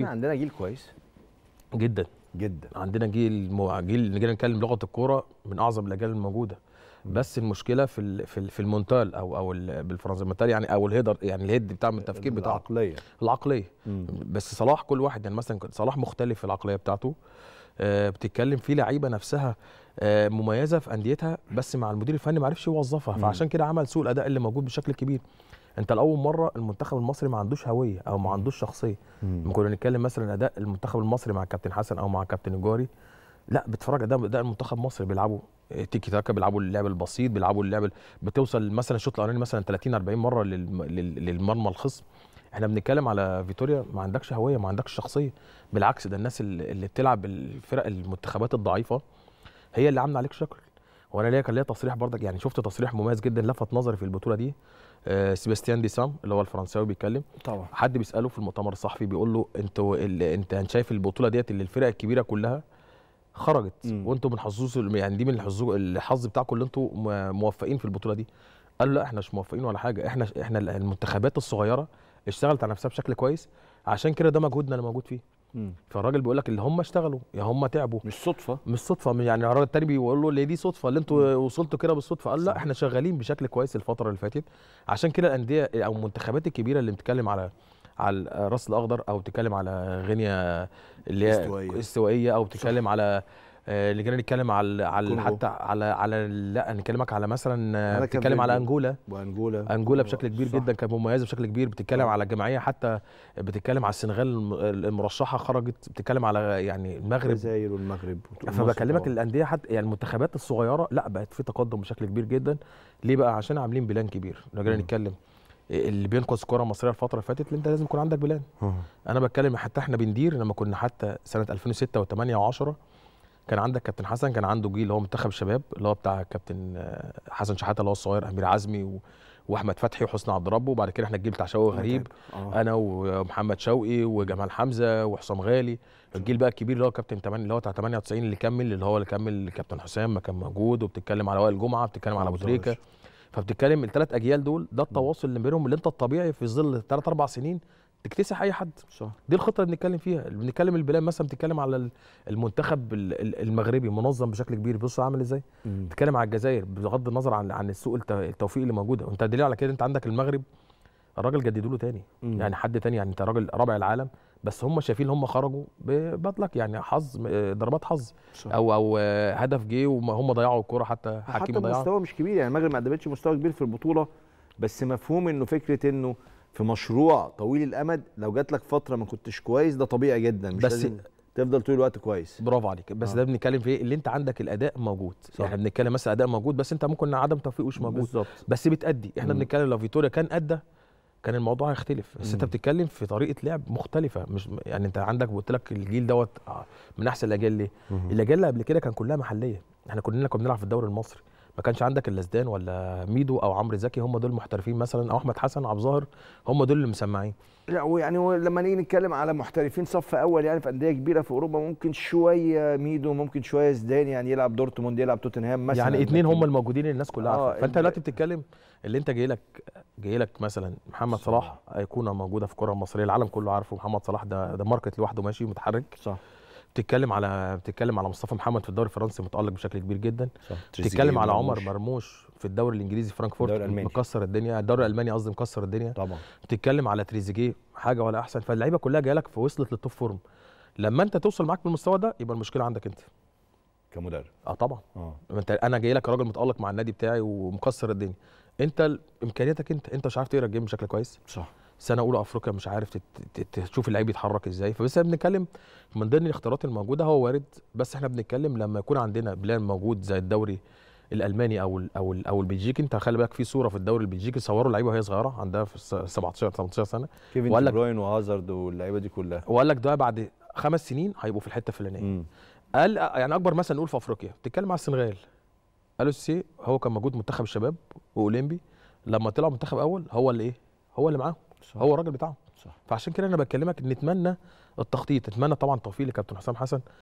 احنا عندنا جيل كويس جدا جدا عندنا جيل مو... جيل نجي نتكلم لغه الكوره من اعظم الاجيال الموجوده بس المشكله في ال... في, ال... في المونتال او او ال... بالفرنسي المونتال يعني او الهيدر يعني الهيد بتاع التفكير بتاع العقليه العقليه مم. بس صلاح كل واحد يعني مثلا صلاح مختلف في العقليه بتاعته آه بتتكلم في لعيبه نفسها آه مميزه في انديتها بس مع المدير الفني ما عرفش يوظفها فعشان كده عمل سوء الاداء اللي موجود بشكل كبير انت لاول مره المنتخب المصري ما عندوش هويه او ما عندوش شخصيه لما كنا نتكلم مثلا اداء المنتخب المصري مع كابتن حسن او مع كابتن الجاري لا بتفرج اداء اداء المنتخب المصري بيلعبوا آه، تيكي تاكا بيلعبوا اللعب البسيط بيلعبوا اللعب بتوصل مثلا الشوط الاولاني مثلا 30 40 مره للمرمى الخصم احنا بنتكلم على فيتوريا ما عندكش هويه ما عندكش شخصيه بالعكس ده الناس اللي بتلعب الفرق المنتخبات الضعيفه هي اللي عامله عليك شكل وانا ليا كان ليا تصريح برضك يعني شفت تصريح مميز جدا لفت نظري في البطوله دي آه، سيباستيان ديسام اللي هو الفرنساوي بيتكلم طبعا حد بيساله في المؤتمر الصحفي بيقول له انتوا انت يعني شايف البطوله ديت اللي الفرق الكبيره كلها خرجت وانتوا من حظوظ يعني دي من حظوظ الحظ بتاعكم اللي انتوا موفقين في البطوله دي قالوا لا احنا مش موفقين ولا حاجه احنا احنا المنتخبات الصغيره اشتغلت على نفسها بشكل كويس عشان كده ده مجهودنا اللي موجود فيه فالراجل بيقول لك اللي هم اشتغلوا يا هم تعبوا مش صدفه مش صدفه يعني الراجل التاني بيقول له اللي دي صدفه اللي انتوا وصلتوا كده بالصدفه قال لا احنا شغالين بشكل كويس الفتره اللي فاتت عشان كده الانديه او المنتخبات الكبيره اللي بتتكلم على على الراس الاخضر او بتتكلم على غينيا اللي هي استوائيه, استوائية او بتتكلم على آه، اللي جينا نتكلم على على حتى على على لا نكلمك على مثلا آه، بتتكلم على انجولا وانجولا انجولا بشكل كبير صح. جدا كانت مميزه بشكل كبير بتتكلم على جمعيه حتى بتتكلم على السنغال المرشحه خرجت بتتكلم على يعني المغرب الجزائر والمغرب فبكلمك الانديه حتى يعني المنتخبات الصغيره لا بقت في تقدم بشكل كبير جدا ليه بقى عشان عاملين بلان كبير لو جينا نتكلم آه، اللي بينقذ الكره المصريه الفتره اللي فاتت انت لازم يكون عندك بلان انا بتكلم حتى احنا بندير لما كنا حتى سنه 2006 و8 و10 كان عندك كابتن حسن كان عنده جيل اللي هو منتخب الشباب اللي هو بتاع كابتن آه، حسن شحاته اللي هو الصغير امير عزمي و... واحمد فتحي وحسني عبد ربه وبعد كده احنا الجيل بتاع شوقي غريب آه. انا ومحمد شوقي وجمال حمزه وحسام غالي الجيل بقى الكبير اللي هو كابتن 8 اللي هو بتاع 98 اللي كمل اللي هو اللي كمل كابتن حسام ما كان موجود وبتتكلم على وائل جمعه بتتكلم على ابو تريكه فبتتكلم الثلاث اجيال دول ده التواصل اللي بينهم اللي انت الطبيعي في ظل ثلاث اربع سنين تكتسح اي حد صح. دي الخطه اللي بنتكلم فيها بنتكلم البلاد مثلا بتتكلم على المنتخب المغربي منظم بشكل كبير بص عامل ازاي بتتكلم على الجزائر بغض النظر عن عن السوق التوفيق اللي موجوده وانت دليل على كده انت عندك المغرب الراجل جددوا له تاني مم. يعني حد تاني يعني انت راجل رابع العالم بس هم شايفين هم خرجوا ببطلك يعني حظ آه، ضربات حظ صح. او او آه، هدف جه وهم ضيعوا الكوره حتى حكيم ضيعها حتى المستوى مش كبير يعني المغرب ما قدمتش مستوى كبير في البطوله بس مفهوم انه فكره انه في مشروع طويل الامد لو جات لك فتره ما كنتش كويس ده طبيعي جدا مش بس لازم تفضل طول الوقت كويس برافو عليك بس آه. ده بنتكلم في ايه اللي انت عندك الاداء موجود صح. احنا بنتكلم مثلا اداء موجود بس انت ممكن عدم توفيق مش موجود بالزبط. بس بتادي احنا بنتكلم لو فيتوريا كان ادى كان الموضوع هيختلف بس انت بتتكلم في طريقه لعب مختلفه مش يعني انت عندك قلت لك الجيل دوت آه، من احسن الاجيال ليه الاجيال اللي قبل كده كان كلها محليه احنا كلنا كنا بنلعب في الدوري المصري ما كانش عندك الا ولا ميدو او عمرو زكي هم دول محترفين مثلا او احمد حسن عبد الظاهر هم دول اللي مسمعين لا ويعني لما نيجي نتكلم على محترفين صف اول يعني في انديه كبيره في اوروبا ممكن شويه ميدو ممكن شويه زدان يعني يلعب دورتموند يلعب توتنهام مثلا يعني اثنين هم الموجودين اللي الناس كلها آه، عارفه فانت دلوقتي بتتكلم اللي انت جاي لك جاي لك مثلا محمد صلاح ايقونه موجوده في الكره المصريه العالم كله عارفه محمد صلاح ده ده ماركت لوحده ماشي متحرك صح بتتكلم على بتتكلم على مصطفى محمد في الدوري الفرنسي متالق بشكل كبير جدا صح. بتتكلم على عمر مرموش في الدوري الانجليزي فرانكفورت مكسر الدنيا الدوري الالماني قصدي مكسر الدنيا طبعا بتتكلم على تريزيجيه حاجه ولا احسن فاللعيبه كلها جايه لك فوصلت للتوب فورم لما انت توصل معاك بالمستوى ده يبقى المشكله عندك انت كمدرب اه طبعا اه انت انا جاي لك راجل متالق مع النادي بتاعي ومكسر الدنيا انت امكانياتك انت انت مش عارف تقرا الجيم بشكل كويس صح سنه اولى افريقيا مش عارف تشوف اللعيب بيتحرك ازاي فبس احنا بنتكلم من ضمن الاختيارات الموجوده هو وارد بس احنا بنتكلم لما يكون عندنا بلان موجود زي الدوري الالماني او الـ او الـ او البلجيكي انت خلي بالك في صوره في الدوري البلجيكي صوروا لعيبه وهي صغيره عندها في 17 18 سنه كيفن لك بروين وهازارد واللعيبه دي كلها وقال لك ده بعد خمس سنين هيبقوا في الحته الفلانيه قال يعني اكبر مثلا نقول في افريقيا بتتكلم على السنغال قالوا سي هو كان موجود منتخب الشباب واولمبي لما طلع منتخب اول هو اللي ايه هو اللي معاهم صح. هو الراجل بتاعهم صح. فعشان كده انا بكلمك نتمنى التخطيط نتمنى طبعا توفيق لكابتن حسام حسن